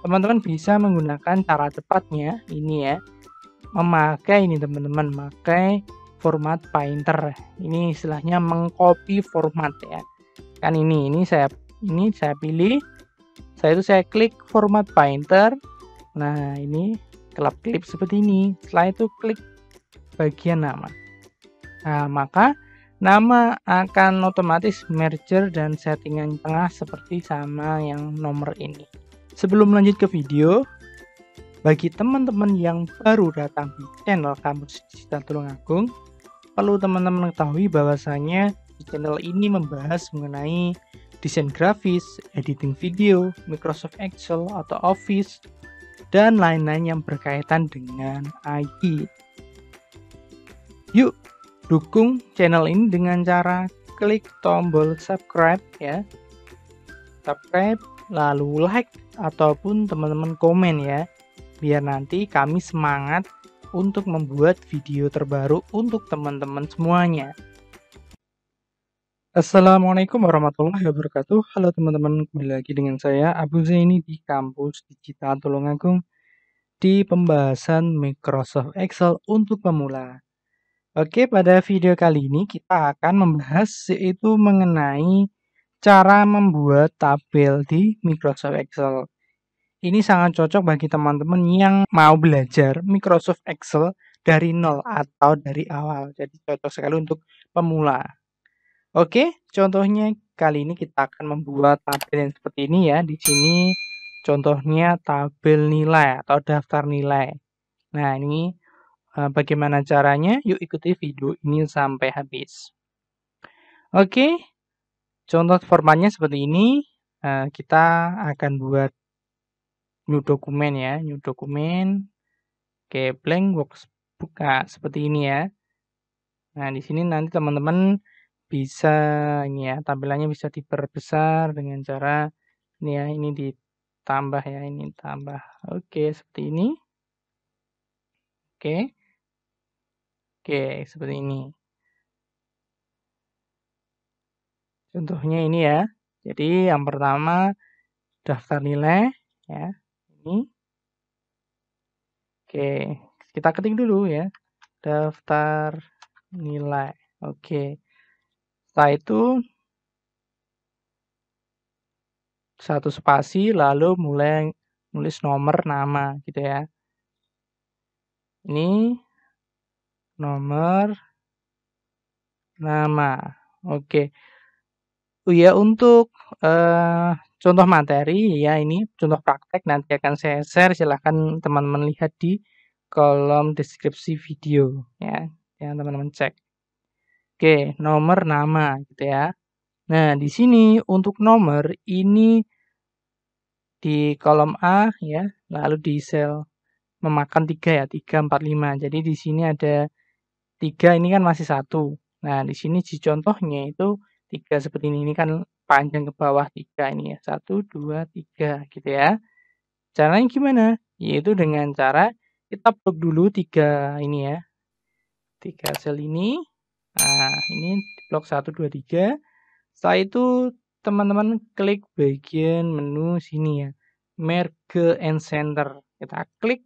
teman-teman bisa menggunakan cara cepatnya ini ya memakai ini teman-teman memakai format painter ini istilahnya mengcopy format ya kan ini ini saya ini saya pilih saya itu saya klik format painter nah ini kelap klip seperti ini setelah itu klik bagian nama nah maka nama akan otomatis merger dan settingan tengah seperti sama yang nomor ini Sebelum lanjut ke video, bagi teman-teman yang baru datang di channel Kampus Digital Agung, perlu teman-teman ketahui bahwasanya di channel ini membahas mengenai desain grafis, editing video, Microsoft Excel atau Office, dan lain-lain yang berkaitan dengan IT. Yuk, dukung channel ini dengan cara klik tombol subscribe ya. Subscribe, lalu like, ataupun teman-teman komen ya biar nanti kami semangat untuk membuat video terbaru untuk teman-teman semuanya. Assalamualaikum warahmatullahi wabarakatuh. Halo teman-teman, kembali lagi dengan saya Abu Zaini di kampus Digital Tulungagung di pembahasan Microsoft Excel untuk pemula. Oke, pada video kali ini kita akan membahas yaitu mengenai cara membuat tabel di Microsoft Excel. Ini sangat cocok bagi teman-teman yang mau belajar Microsoft Excel dari nol atau dari awal. Jadi cocok sekali untuk pemula. Oke, contohnya kali ini kita akan membuat tabel yang seperti ini ya. Di sini contohnya tabel nilai atau daftar nilai. Nah, ini eh, bagaimana caranya? Yuk ikuti video ini sampai habis. Oke, Contoh formatnya seperti ini. Uh, kita akan buat new dokumen ya, new dokumen. ke blank workbook nah, seperti ini ya. Nah, di sini nanti teman-teman bisa ini ya, tampilannya bisa diperbesar dengan cara ini ya, ini ditambah ya, ini tambah. Oke, seperti ini. Oke. Oke, seperti ini. Contohnya ini ya. Jadi yang pertama daftar nilai ya. Ini. Oke, kita ketik dulu ya. Daftar nilai. Oke. Setelah itu satu spasi lalu mulai nulis nomor nama gitu ya. Ini nomor nama. Oke. Oh ya untuk uh, contoh materi ya ini contoh praktek nanti akan saya share silahkan teman-teman lihat di kolom deskripsi video ya yang teman-teman cek. Oke, nomor nama gitu ya. Nah, di sini untuk nomor ini di kolom A ya, lalu di sel memakan tiga ya, tiga empat lima Jadi di sini ada tiga ini kan masih satu. Nah, di sini di contohnya itu tiga seperti ini. Ini kan panjang ke bawah tiga ini ya. Satu, dua, tiga gitu ya. Caranya gimana? Yaitu dengan cara kita blok dulu tiga ini ya. Tiga sel ini. Nah, ini blok satu, dua, tiga. Setelah itu teman-teman klik bagian menu sini ya. Merge and Center. Kita klik.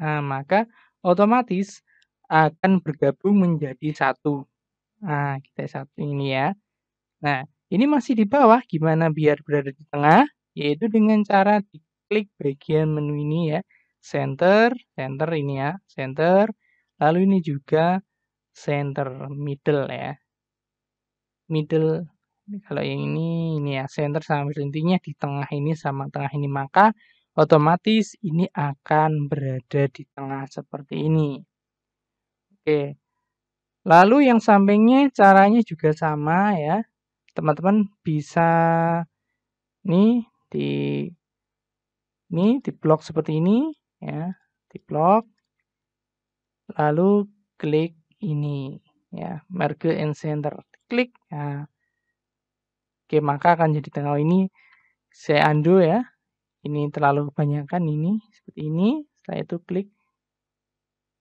Nah, maka otomatis akan bergabung menjadi satu. Nah, kita satu ini ya. Nah, ini masih di bawah, gimana biar berada di tengah? Yaitu dengan cara diklik bagian menu ini ya, center, center ini ya, center, lalu ini juga center middle ya. Middle, kalau yang ini, ini ya, center sama middle, intinya di tengah ini sama tengah ini, maka otomatis ini akan berada di tengah seperti ini. Oke, lalu yang sampingnya caranya juga sama ya, teman-teman bisa nih di ini di blok seperti ini ya di blok lalu klik ini ya merge and center klik ya. oke maka akan jadi tengah ini saya undo ya ini terlalu kebanyakan ini seperti ini setelah itu klik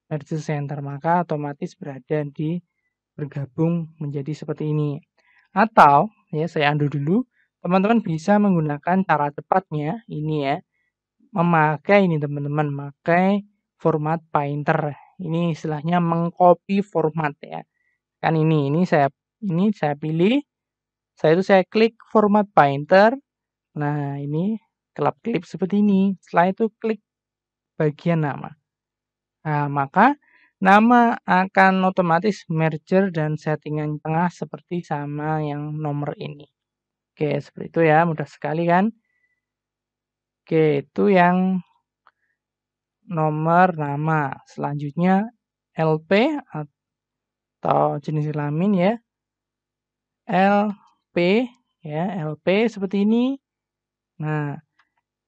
merge center maka otomatis berada di bergabung menjadi seperti ini atau ya saya unduh dulu, teman-teman bisa menggunakan cara cepatnya ini ya. Memakai ini teman-teman, memakai format Painter. Ini istilahnya mengcopy format ya. Kan ini ini saya ini saya pilih saya itu saya klik format Painter. Nah, ini kelap klip seperti ini. Setelah itu klik bagian nama. Nah, maka nama akan otomatis merger dan settingan tengah seperti sama yang nomor ini. Oke, seperti itu ya, mudah sekali kan? Oke, itu yang nomor nama. Selanjutnya LP atau jenis kelamin ya. LP ya, LP seperti ini. Nah,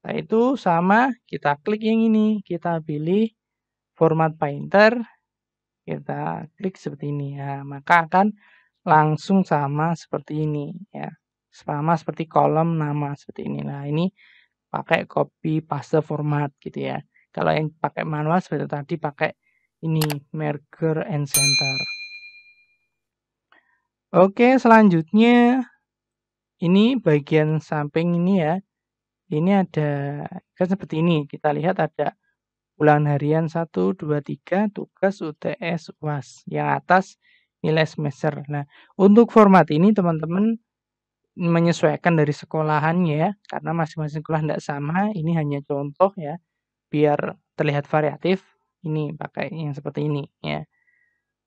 setelah itu sama kita klik yang ini, kita pilih format painter kita ya, klik seperti ini ya maka akan langsung sama seperti ini ya sama seperti kolom nama seperti inilah ini pakai copy paste format gitu ya kalau yang pakai manual seperti tadi pakai ini merger and center oke selanjutnya ini bagian samping ini ya ini ada kan seperti ini kita lihat ada Ulangan harian 1, 2, 3, tugas UTS, UAS. Yang atas nilai semester. Nah, untuk format ini teman-teman menyesuaikan dari sekolahannya ya, karena masing-masing sekolah tidak sama. Ini hanya contoh ya, biar terlihat variatif. Ini pakai yang seperti ini ya.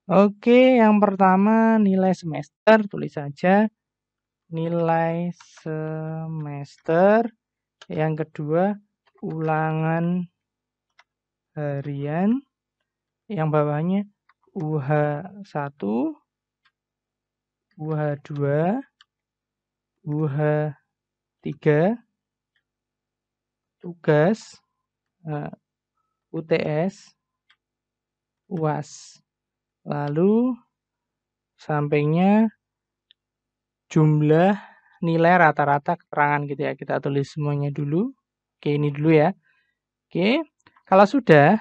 Oke, yang pertama nilai semester, tulis saja nilai semester. Yang kedua ulangan harian yang bawahnya UH1, UH2, UH3, tugas, uh, eh, UTS, UAS. Lalu sampingnya jumlah nilai rata-rata keterangan gitu ya. Kita tulis semuanya dulu. Oke, ini dulu ya. Oke. Kalau sudah,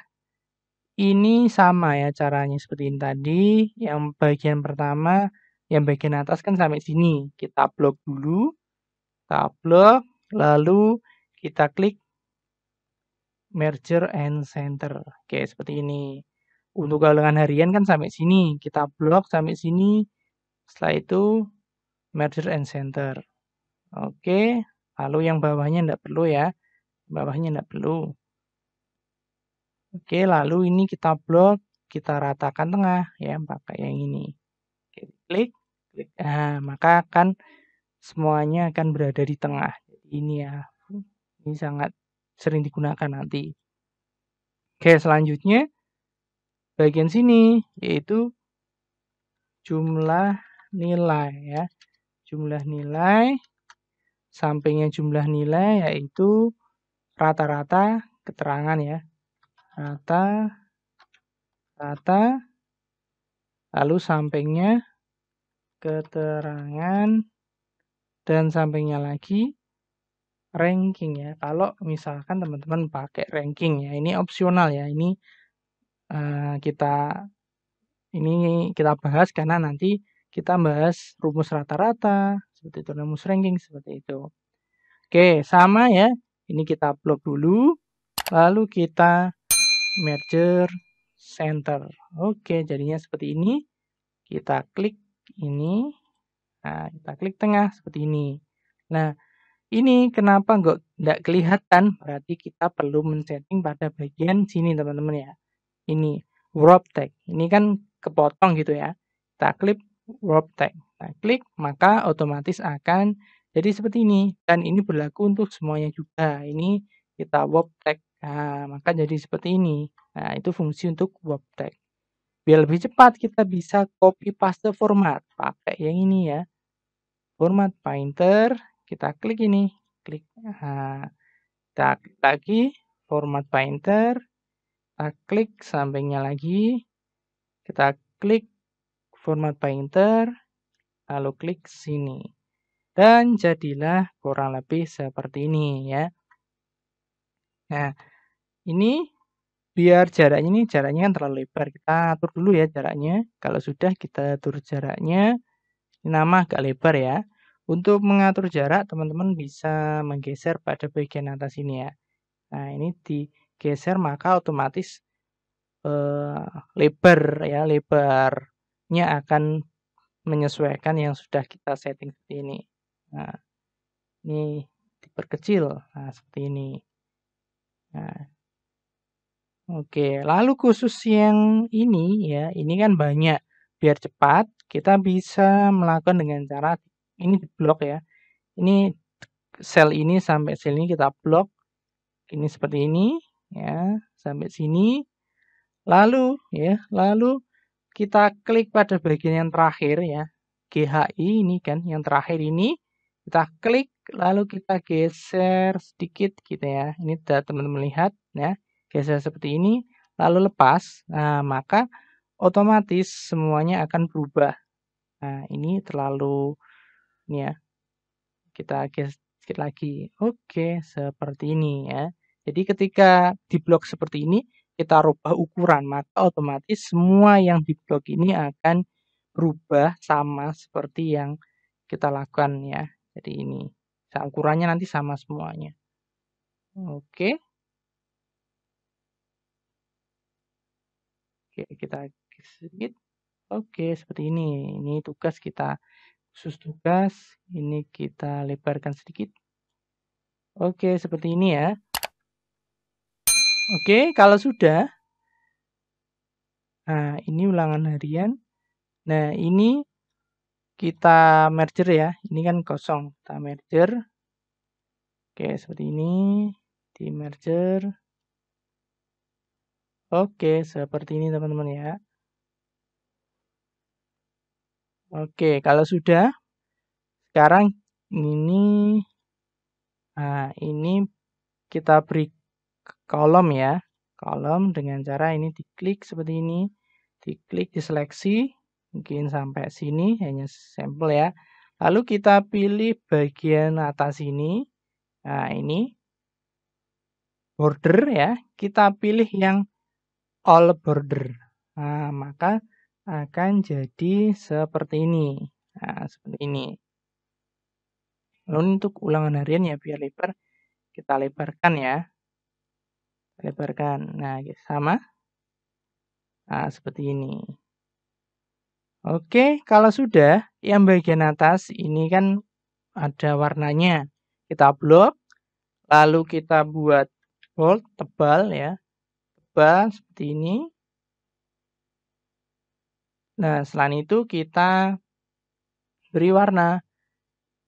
ini sama ya caranya seperti ini tadi. Yang bagian pertama, yang bagian atas kan sampai sini. Kita blok dulu. Kita blok, lalu kita klik merger and center. Oke, seperti ini. Untuk galangan harian kan sampai sini. Kita blok sampai sini. Setelah itu merger and center. Oke, lalu yang bawahnya tidak perlu ya. Bawahnya tidak perlu. Oke, lalu ini kita blok, kita ratakan tengah ya pakai yang ini. Oke, klik, klik. Nah, maka akan semuanya akan berada di tengah. Jadi ini ya, ini sangat sering digunakan nanti. Oke, selanjutnya bagian sini yaitu jumlah nilai ya. Jumlah nilai sampingnya jumlah nilai yaitu rata-rata keterangan ya rata, rata, lalu sampingnya keterangan dan sampingnya lagi ranking ya. Kalau misalkan teman-teman pakai ranking ya, ini opsional ya. Ini uh, kita ini kita bahas karena nanti kita bahas rumus rata-rata seperti itu, rumus ranking seperti itu. Oke, sama ya. Ini kita upload dulu, lalu kita merger center. Oke, jadinya seperti ini. Kita klik ini. Nah, kita klik tengah seperti ini. Nah, ini kenapa nggak tidak kelihatan? Berarti kita perlu men-setting pada bagian sini, teman-teman ya. Ini wrap tag. Ini kan kepotong gitu ya. Kita klik wrap tag. Nah, klik maka otomatis akan jadi seperti ini. Dan ini berlaku untuk semuanya juga. Ini kita wrap tag Nah, maka jadi seperti ini. Nah, itu fungsi untuk web tag. Biar lebih cepat kita bisa copy paste format. Pakai yang ini ya. Format Painter. Kita klik ini. Klik. Nah, kita lagi. Format Painter. Kita klik sampingnya lagi. Kita klik format Painter. Lalu klik sini. Dan jadilah kurang lebih seperti ini ya. Nah, ini biar jaraknya ini jaraknya kan terlalu lebar. Kita atur dulu ya jaraknya. Kalau sudah kita atur jaraknya. Ini nama agak lebar ya. Untuk mengatur jarak, teman-teman bisa menggeser pada bagian atas ini ya. Nah, ini digeser maka otomatis eh, lebar ya, lebarnya akan menyesuaikan yang sudah kita setting seperti ini. Nah, ini diperkecil, nah seperti ini. Nah, Oke, lalu khusus yang ini ya, ini kan banyak. Biar cepat, kita bisa melakukan dengan cara ini di blok ya. Ini sel ini sampai sel ini kita blok. Ini seperti ini ya, sampai sini. Lalu ya, lalu kita klik pada bagian yang terakhir ya. GHI ini kan yang terakhir ini kita klik lalu kita geser sedikit gitu ya. Ini sudah teman-teman lihat ya geser seperti ini, lalu lepas, nah, maka otomatis semuanya akan berubah. Nah, ini terlalu ini ya. Kita geser sedikit lagi. Oke, seperti ini ya. Jadi ketika di blok seperti ini, kita rubah ukuran, maka otomatis semua yang di blok ini akan berubah sama seperti yang kita lakukan ya. Jadi ini ukurannya nanti sama semuanya. Oke. kita sedikit. Oke, seperti ini. Ini tugas kita khusus tugas. Ini kita lebarkan sedikit. Oke, seperti ini ya. Oke, kalau sudah. Nah, ini ulangan harian. Nah, ini kita merger ya. Ini kan kosong. Kita merger. Oke, seperti ini. Di merger. Oke, seperti ini teman-teman ya. Oke, kalau sudah, sekarang ini, nah ini kita beri kolom ya, kolom dengan cara ini diklik seperti ini, diklik diseleksi, mungkin sampai sini hanya sampel ya. Lalu kita pilih bagian atas ini, nah ini border ya, kita pilih yang all border. Nah, maka akan jadi seperti ini. Nah, seperti ini. Lalu untuk ulangan harian ya biar lebar, kita lebarkan ya. Lebarkan. Nah, sama. Nah, seperti ini. Oke, kalau sudah, yang bagian atas ini kan ada warnanya. Kita blok, lalu kita buat bold tebal ya berubah seperti ini. Nah, selain itu kita beri warna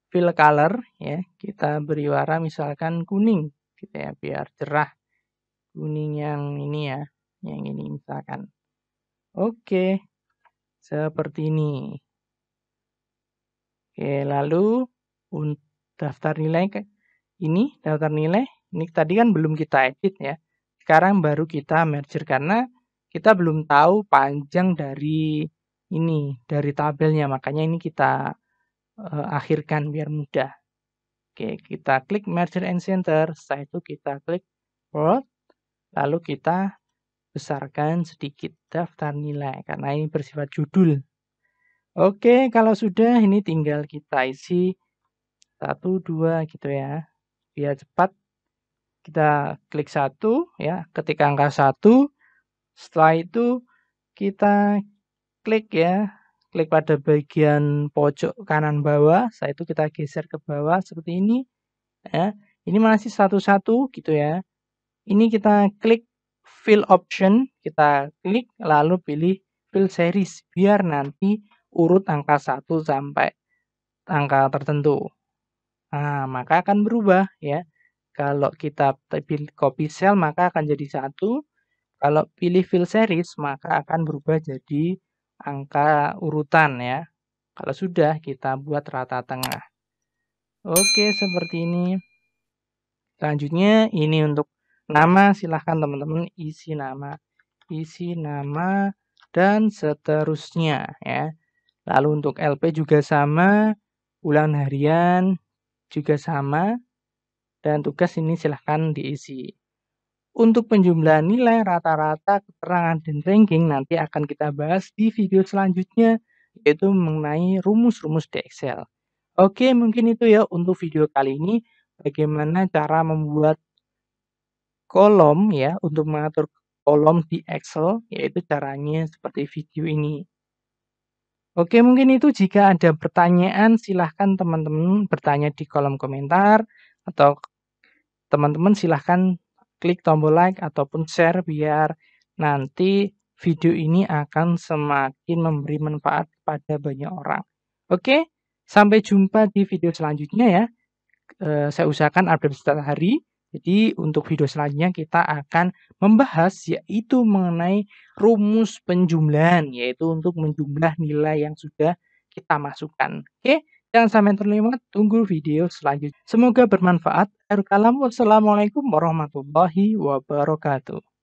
fill color ya. Kita beri warna misalkan kuning gitu ya biar cerah. Kuning yang ini ya, yang ini misalkan. Oke. Seperti ini. Oke, lalu daftar nilai ini daftar nilai ini tadi kan belum kita edit ya. Sekarang baru kita merger karena kita belum tahu panjang dari ini, dari tabelnya. Makanya ini kita uh, akhirkan biar mudah. Oke, kita klik merger and center. Setelah itu kita klik world. Lalu kita besarkan sedikit daftar nilai karena ini bersifat judul. Oke, kalau sudah ini tinggal kita isi satu dua gitu ya biar cepat kita klik satu ya, ketik angka satu. Setelah itu kita klik ya, klik pada bagian pojok kanan bawah. Setelah itu kita geser ke bawah seperti ini. Ya, ini masih satu-satu gitu ya. Ini kita klik fill option, kita klik lalu pilih fill series biar nanti urut angka satu sampai angka tertentu. Nah, maka akan berubah ya. Kalau kita pilih copy cell maka akan jadi satu. Kalau pilih fill series maka akan berubah jadi angka urutan ya. Kalau sudah kita buat rata tengah. Oke seperti ini. Selanjutnya ini untuk nama silahkan teman-teman isi nama. Isi nama dan seterusnya ya. Lalu untuk LP juga sama, ulang harian juga sama, dan tugas ini silahkan diisi. Untuk penjumlahan nilai rata-rata keterangan dan ranking nanti akan kita bahas di video selanjutnya yaitu mengenai rumus-rumus di Excel. Oke, mungkin itu ya untuk video kali ini bagaimana cara membuat kolom ya untuk mengatur kolom di Excel yaitu caranya seperti video ini. Oke, mungkin itu jika ada pertanyaan silahkan teman-teman bertanya di kolom komentar atau teman-teman silahkan klik tombol like ataupun share biar nanti video ini akan semakin memberi manfaat pada banyak orang. Oke, sampai jumpa di video selanjutnya ya. E, saya usahakan update setiap hari. Jadi untuk video selanjutnya kita akan membahas yaitu mengenai rumus penjumlahan yaitu untuk menjumlah nilai yang sudah kita masukkan. Oke. Jangan sampai terlewat, tunggu video selanjutnya. Semoga bermanfaat. Akhir wassalamualaikum warahmatullahi wabarakatuh.